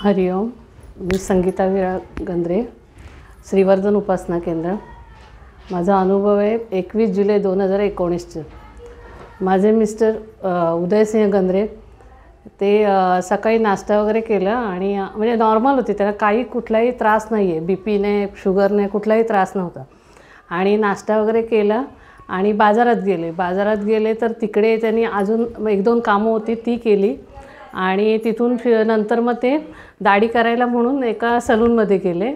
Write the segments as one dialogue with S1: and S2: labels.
S1: हरिओम मी संगीता विरा गंद्रे श्रीवर्धन उपासना केंद्र माझा अनुभव आहे एकवीस जुलै दोन हजार एकोणीसचं माझे मिस्टर उदयसिंह गंद्रे ते सकाळी नाश्ता वगैरे केला आणि म्हणजे नॉर्मल होते त्याला काही कुठलाही त्रास नाही आहे बी पीने शुगरने कुठलाही त्रास नव्हता आणि नाश्ता वगैरे केला आणि बाजारात गेले बाजारात गेले तर तिकडे त्यांनी अजून एक दोन कामं होती ती केली आणि तिथून फि नंतर मग ते दाढी करायला म्हणून एका सलूनमध्ये गेले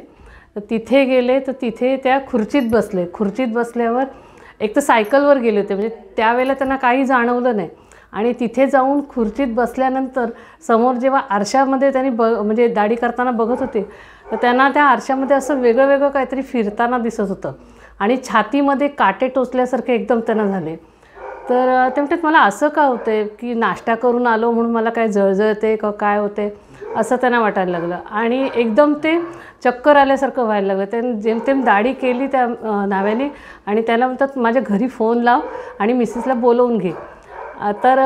S1: तिथे गेले तर तिथे त्या खुर्चीत बसले खुर्चीत बसल्यावर एक तर सायकलवर गेले होते म्हणजे त्यावेळेला त्यांना काही जाणवलं नाही आणि तिथे जाऊन खुर्चीत बसल्यानंतर समोर जेव्हा आरशामध्ये त्यांनी ब म्हणजे दाढी करताना बघत होते तर त्यांना त्या आरशामध्ये असं वेगळं वेगळं काहीतरी फिरताना दिसत होतं आणि छातीमध्ये काटे टोचल्यासारखे एकदम त्यांना झाले तर ते म्हणतात मला असं का होते की नाश्ता करून आलो म्हणून मला काय जळजळते का काय होते असं त्यांना वाटायला लागलं आणि एकदम ते चक्कर आल्यासारखं व्हायला लागलं त्यानं जेमतेम दाढी केली त्या नाव्याने आणि त्याला म्हणतात माझ्या घरी फोन लाव आणि मिसेसला बोलवून घे तर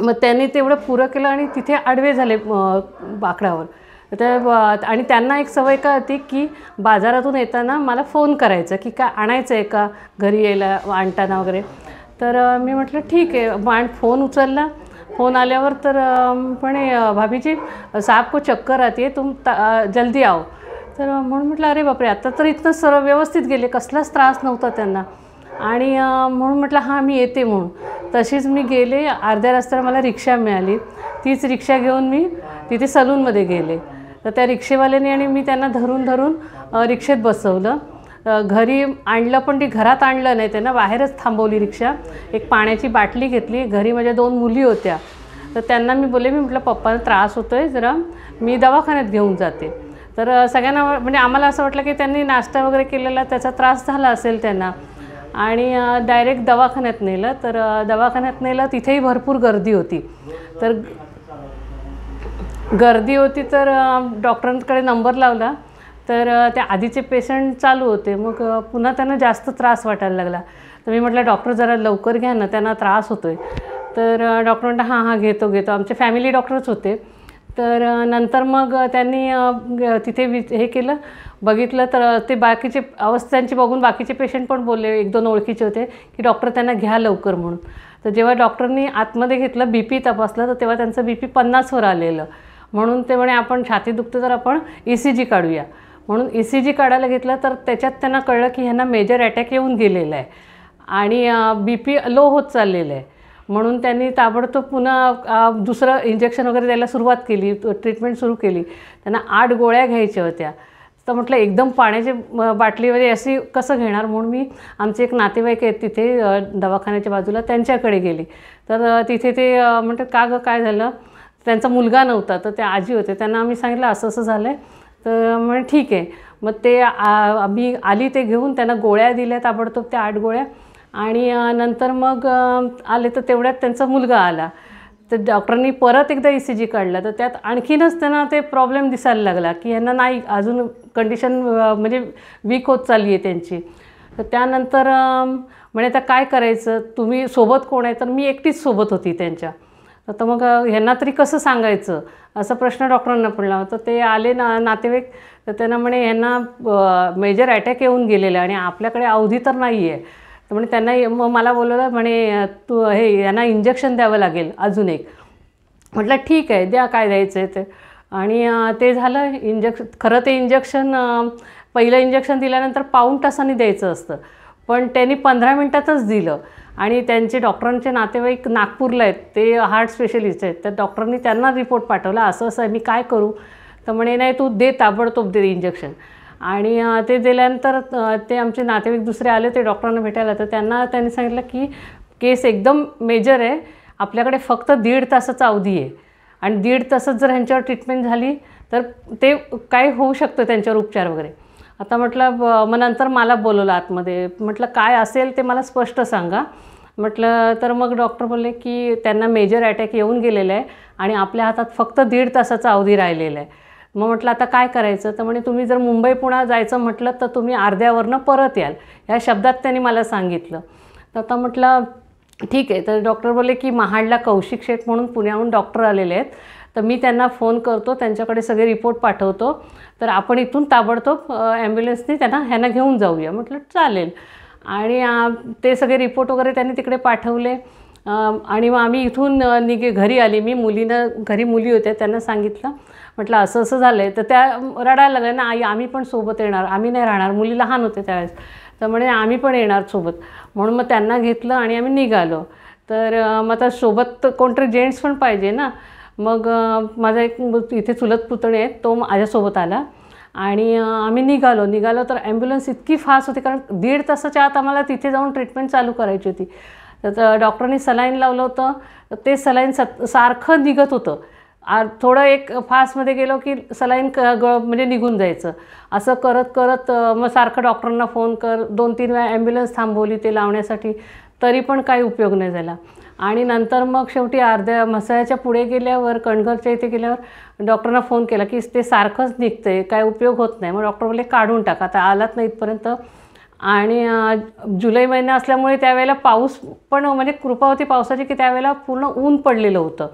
S1: मग त्यांनी तेवढं पुरं केलं आणि तिथे आडवे झाले बाकडावर तर आणि त्यांना एक सवय का होती की बाजारातून येताना मला फोन करायचा की काय आणायचं आहे का घरी यायला आणताना वगैरे तर मी म्हटलं ठीक आहे मांड फोन उचलला फोन आल्यावर तर म्हणे भाभीजी साप को चक्कर आती आहे तुम जल्दी आओ तर म्हणून म्हटलं अरे बापरे आता तर इथनं सर्व व्यवस्थित गेले कसलाच त्रास नव्हता त्यांना आणि म्हणून म्हटलं हां मी येते म्हणून तशीच मी गेले अर्ध्या रस्त्याला मला रिक्षा मिळाली तीच रिक्षा घेऊन मी तिथे सलूनमध्ये गेले तर त्या रिक्षेवाल्याने आणि मी त्यांना धरून धरून रिक्षेत बसवलं घरी आणलं पण ती घरात आणलं नाही त्यांना बाहेरच थांबवली रिक्षा एक पाण्याची बाटली घेतली घरी माझ्या दोन मुली होत्या तर त्यांना मी बोलले मी म्हटलं पप्पाला त्रास होतो आहे जरा मी दवाखान्यात घेऊन जाते तर सगळ्यांना म्हणजे आम्हाला असं वाटलं की त्यांनी नाश्ता वगैरे केलेला त्याचा त्रास झाला असेल त्यांना आणि डायरेक्ट दवाखान्यात नेलं तर दवाखान्यात नेलं तिथेही भरपूर गर्दी होती तर गर्दी होती तर डॉक्टरांकडे नंबर लावला तर त्या आधीचे पेशंट चालू होते मग पुन्हा त्यांना जास्त त्रास वाटायला लागला तर मी म्हटलं डॉक्टर जरा लवकर घ्या ना त्यांना त्रास होतो आहे तर डॉक्टर म्हणता हां हां घेतो घेतो आमचे फॅमिली डॉक्टरच होते तर नंतर मग त्यांनी तिथे वि हे केलं बघितलं तर ते बाकीचे अवस्थांची बघून बाकीचे पेशंट पण बोलले एक दोन ओळखीचे होते की डॉक्टर त्यांना घ्या लवकर म्हणून तर जेव्हा डॉक्टरनी आतमध्ये घेतलं बी पी तपासलं तर तेव्हा त्यांचं बी पी पन्नासवर आलेलं म्हणून ते म्हणे आपण छाती दुखतं तर आपण ई सी जी काढूया म्हणून ई सी जी काढायला घेतलं तर त्याच्यात त्यांना कळलं की ह्यांना मेजर अटॅक येऊन गेलेला आहे आणि बी पी लो होत चाललेलं आहे म्हणून त्यांनी ताबडतोब पुन्हा दुसरं इंजेक्शन वगैरे द्यायला सुरुवात केली ट्रीटमेंट सुरू केली त्यांना आठ गोळ्या घ्यायच्या होत्या तर म्हटलं एकदम पाण्याची बाटली वगैरे अशी कसं घेणार म्हणून मी आमचे एक नातेवाईक आहेत तिथे दवाखान्याच्या बाजूला त्यांच्याकडे गेली तर तिथे ते म्हणतात का गं काय झालं त्यांचा मुलगा नव्हता तर त्या आजी होते त्यांना आम्ही सांगितलं असं असं झालं आहे तर मग ठीक आहे मग ते आम्ही आली ते घेऊन त्यांना गोळ्या दिल्या ताबडतोब त्या आठ गोळ्या आणि नंतर मग आले तर तेवढ्यात त्यांचा मुलगा आला तर डॉक्टरांनी परत एकदा ई सी जी काढला तर त्यात आणखीनच त्यांना ते प्रॉब्लेम दिसायला लागला की यांना नाही अजून कंडिशन म्हणजे वीक होत चालली आहे त्यांची तर त्यानंतर म्हणे आता काय करायचं तुम्ही सोबत कोण आहे तर मी एकटीच सोबत होती त्यांच्या तर मग ह्यांना तरी कसं सांगायचं असा प्रश्न डॉक्टरांना पडला होता ते आले ना नातेवाईक तर त्यांना म्हणे ह्यांना मेजर अटॅक येऊन गेलेला आणि आपल्याकडे अवधी तर नाही आहे तर म्हणे त्यांना मग मला बोलवलं म्हणे तू हे यांना इंजेक्शन द्यावं लागेल अजून एक म्हटलं ठीक आहे द्या काय द्यायचं आहे ते आणि ते झालं इंजेक्शन खरं ते इंजेक्शन पहिलं इंजेक्शन दिल्यानंतर पाऊण तासांनी द्यायचं असतं पण त्यांनी पंधरा मिनटातच दिलं आणि त्यांचे डॉक्टरांचे नातेवाईक नागपूरला आहेत ते हार्ट स्पेशलिस्ट आहेत तर डॉक्टरांनी त्यांना रिपोर्ट पाठवला असं असं मी काय करू तर म्हणे नाही तू दे ताबडतोब दे इंजेक्शन आणि ते दिल्यानंतर ते आमचे नातेवाईक दुसरे आले ते डॉक्टरांना भेटायला तर त्यांना त्यांनी सांगितलं की केस एकदम मेजर आहे आपल्याकडे फक्त दीड तासाचा अवधी आहे आणि दीड तासात जर ह्यांच्यावर ट्रीटमेंट झाली तर ते काय होऊ शकतं त्यांच्यावर उपचार वगैरे आता म्हटलं मग नंतर मला बोलवलं आतमध्ये म्हटलं काय असेल ते मला स्पष्ट सांगा म्हटलं तर मग डॉक्टर बोलले की त्यांना मेजर अटॅक येऊन गेलेला आहे आणि आपल्या हातात फक्त दीड तासाचा अवधी राहिलेला आहे मग म्हटलं आता काय करायचं तर म्हणे तुम्ही जर मुंबई पुण्या जायचं म्हटलं तर तुम्ही अर्ध्यावरनं परत याल ह्या शब्दात त्यांनी मला सांगितलं तर आता म्हटलं ठीक आहे तर डॉक्टर बोलले की महाडला कौशिक शेठ म्हणून पुण्याहून डॉक्टर आलेले आहेत तर मी त्यांना फोन करतो त्यांच्याकडे सगळे रिपोर्ट पाठवतो तर आपण इथून ताबडतोब ॲम्ब्युलन्सने त्यांना ह्यांना घेऊन जाऊया म्हटलं चालेल आणि ते सगळे रिपोर्ट वगैरे त्यांनी तिकडे पाठवले आणि मग आम्ही इथून निघे घरी आली मी मुलीनं घरी मुली होत्या त्यांना सांगितलं म्हटलं असं असं झालं आहे तर त्या रडायला लागल्या ना आई आम्ही पण सोबत येणार आम्ही नाही राहणार मुली लहान होते त्यावेळेस तर म्हणे आम्ही पण येणार सोबत म्हणून मग त्यांना घेतलं आणि आम्ही निघालो तर मग आता सोबत कोणतरी जेंट्स पण पाहिजे ना मग माझा एक इथे चुलत पुतणे आहे तो माझ्यासोबत आला आणि आम्ही निघालो निघालो तर ॲम्ब्युलन्स इतकी फास्ट होती कारण दीड तासाच्या आत आम्हाला तिथे जाऊन ट्रीटमेंट चालू करायची होती तर डॉक्टरांनी सलाईन लावलं होतं ते सलाईन सत सारखं निघत होतं आ थोडं एक फास्टमध्ये गेलो की सलाईन क ग म्हणजे निघून जायचं असं करत करत मग सारखं डॉक्टरांना फोन कर दोन तीन वेळा ॲम्ब्युलन्स थांबवली ते लावण्यासाठी तरी पण काही उपयोग नाही झाला आणि नंतर मग शेवटी अर्ध्या मसाळ्याच्या पुढे गेल्यावर कणघरच्या इथे गेल्यावर डॉक्टरांना फोन केला की ते सारखंच निघतं आहे काय उपयोग होत नाही मग डॉक्टर बोलले काढून टाका आता आलात नाही इथपर्यंत आणि जुलै महिना असल्यामुळे त्यावेळेला पाऊस पण म्हणजे कृपा होती पावसाची की त्यावेळेला पूर्ण ऊन पडलेलं होतं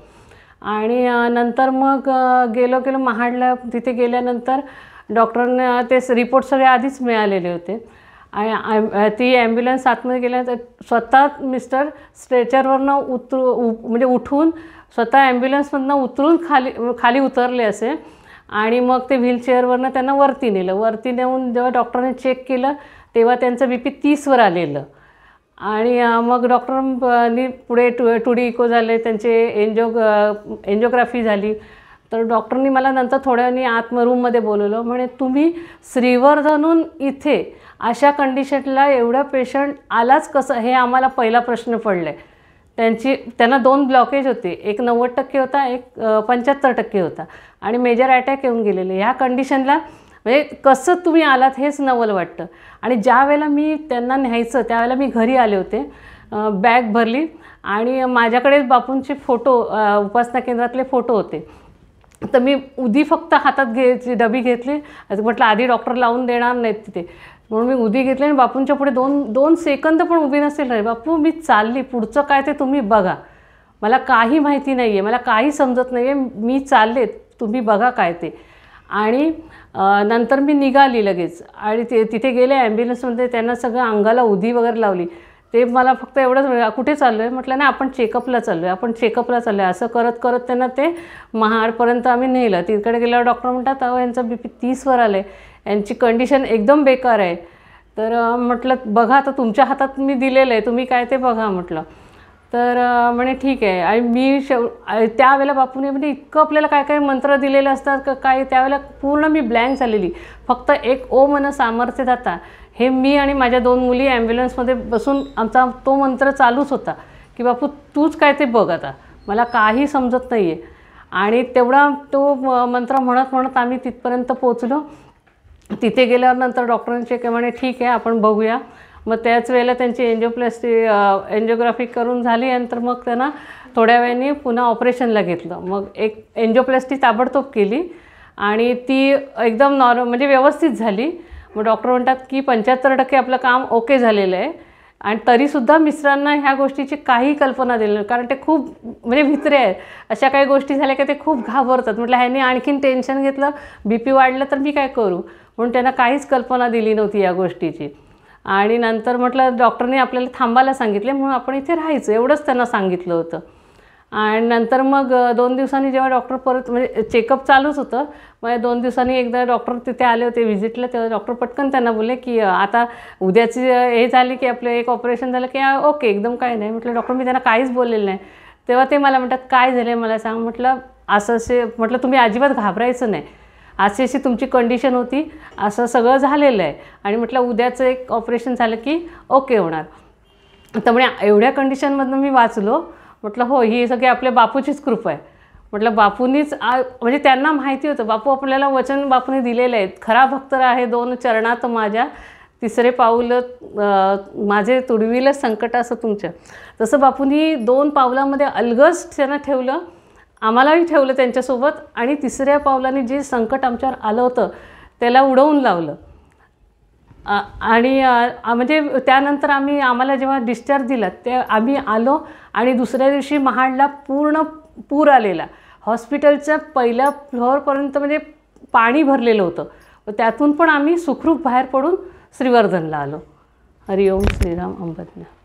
S1: आणि नंतर मग गेलो गेलो महाडला तिथे गेल्यानंतर डॉक्टरने ते रिपोर्ट सगळे आधीच मिळालेले होते आणि ती ॲम्ब्युलन्स आतमध्ये गेल्या तर स्वतः मिस्टर स्ट्रेचरवरनं उतरू उ म्हणजे उठून स्वतः ॲम्ब्युलन्समधनं उतरून खाली खाली उतरले असे आणि मग ते व्हीलचेअरवरनं त्यांना वरती नेलं वरती नेऊन जेव्हा डॉक्टरने चेक केलं तेव्हा त्यांचं बी पी तीसवर आलेलं आणि मग डॉक्टरनी पुढे टू टू डी इको झाले त्यांचे एन्जो एन्जिओग्राफी झाली तर डॉक्टरनी मला नंतर थोड्यानी आत्मरूममध्ये रूममध्ये बोलवलं म्हणे तुम्ही श्रीवर्धनून इथे अशा कंडिशनला एवढा पेशंट आलाच कसं हे आम्हाला पहिला प्रश्न पडला आहे त्यांची त्यांना दोन ब्लॉकेज होते एक नव्वद टक्के होता एक पंच्याहत्तर टक्के होता आणि मेजर अटॅक येऊन गेलेले ह्या कंडिशनला म्हणजे कसं तुम्ही आलात हेच नवल वाटतं आणि ज्या वेळेला मी त्यांना न्यायचं त्यावेळेला मी घरी आले होते बॅग भरली आणि माझ्याकडे बापूंचे फोटो उपासना केंद्रातले फोटो होते तर मी उदी फक्त हातात घ्यायची डबी घेतली म्हटलं आधी डॉक्टर लावून देणार नाहीत तिथे म्हणून मी उदी घेतली आणि बापूंच्या पुढे दोन दोन सेकंद पण उभी नसेल रे बापू मी चालली पुढचं काय ते तुम्ही बघा मला काही माहिती नाही आहे मला काही समजत नाही आहे मी चालले तुम्ही बघा काय ते आणि नंतर मी निघाली लगेच आणि ते तिथे गेले ॲम्ब्युलन्समध्ये त्यांना सगळं अंगाला उदी वगैरे लावली ते मला फक्त एवढंच कुठे चाललो आहे म्हटलं नाही आपण चेकअपला चाललो आहे आपण चेकअपला चाललो आहे असं करत करत त्यांना ते महाडपर्यंत आम्ही नेलं तिकडे गेल्यावर डॉक्टर म्हणतात अहो यांचं बी पी तीसवर आलं आहे यांची कंडिशन एकदम बेकार आहे तर म्हटलं बघा आता तुमच्या हातात मी दिलेलं आहे तुम्ही काय ते बघा म्हटलं तर म्हणे ठीक आहे आणि मी शेव त्यावेळेला बापूने म्हणजे इतकं आपल्याला काय काय मंत्र दिलेलं असतात का काय त्यावेळेला पूर्ण मी ब्लँक झालेली फक्त एक ओ मन सामर्थ्य जाता हे मी आणि माझ्या दोन मुली ॲम्ब्युलन्समध्ये बसून आमचा तो मंत्र चालूच होता की बापू तूच काय ते बघ आता मला काही समजत नाही आहे आणि तेवढा तो मंत्र म्हणत म्हणत आम्ही तिथपर्यंत पोचलो तिथे गेल्यानंतर डॉक्टरांचे के म्हणे ठीक आहे आपण बघूया मग त्याच वेळेला त्यांची एन्जिओप्लॅस्टी एन्जिओग्राफी करून झाली नंतर मग त्यांना थोड्या वेळाने पुन्हा ऑपरेशनला घेतलं मग एक एन्जिओप्लॅस्टी ताबडतोब केली आणि ती एकदम नॉर्मल म्हणजे व्यवस्थित झाली मग डॉक्टर म्हणतात की पंच्याहत्तर टक्के आपलं काम ओके झालेलं आहे आणि तरीसुद्धा मिस्रांना ह्या गोष्टीची काही कल्पना दिली नाही कारण ते खूप म्हणजे भित्रे आहेत अशा काही गोष्टी झाल्या की ते खूप घाबरतात म्हटलं ह्यांनी आणखीन टेन्शन घेतलं बी पी वाढलं तर मी काय करू म्हणून त्यांना काहीच कल्पना दिली नव्हती या गोष्टीची आणि नंतर म्हटलं डॉक्टरने आपल्याला थांबायला सांगितले म्हणून आपण इथे राहायचं एवढंच त्यांना सांगितलं होतं आणि नंतर मग दोन दिवसांनी जेव्हा डॉक्टर परत म्हणजे चेकअप चालूच होतं मग दोन दिवसांनी एकदा डॉक्टर तिथे आले होते व्हिजिटला तेव्हा डॉक्टर पटकन त्यांना बोलले की आता उद्याची हे झाली की आपलं एक ऑपरेशन झालं की ओके एकदम काही नाही म्हटलं डॉक्टर मी त्यांना काहीच बोललेलं नाही तेव्हा ते मला म्हणतात काय झालं मला सांग म्हटलं असं असे म्हटलं तुम्ही अजिबात घाबरायचं नाही अशी अशी तुमची कंडिशन होती असं सगळं झालेलं आहे आणि म्हटलं उद्याचं एक ऑपरेशन झालं की ओके होणार तर म्हणजे एवढ्या कंडिशनमधनं मी वाचलो म्हटलं हो ही सगळी आपल्या बापूचीच कृपा आहे म्हटलं बापूंनीच आ म्हणजे त्यांना माहिती होतं बापू आपल्याला वचन बापूने दिलेलं आहे खरा भक्त आहे दोन चरणात माझ्या तिसरे पाऊल माझे तुडविलं संकट असं तुमच्या तसं बापूंनी दोन पावलामध्ये अलगच त्यांना ठेवलं आम्हालाही ठेवलं त्यांच्यासोबत आणि तिसऱ्या पावलाने जे संकट आमच्यावर आलं होतं त्याला उडवून लावलं आणि म्हणजे त्यानंतर आम्ही आम्हाला जेव्हा डिस्चार्ज दिला ते आम्ही आलो आणि दुसऱ्या दिवशी महाडला पूर्ण पूर आलेला हॉस्पिटलच्या पहिल्या फ्लोअरपर्यंत म्हणजे पाणी भरलेलं होतं त्यातून पण आम्ही सुखरूप बाहेर पडून श्रीवर्धनला आलो हरिओम श्रीराम अंबज्ञा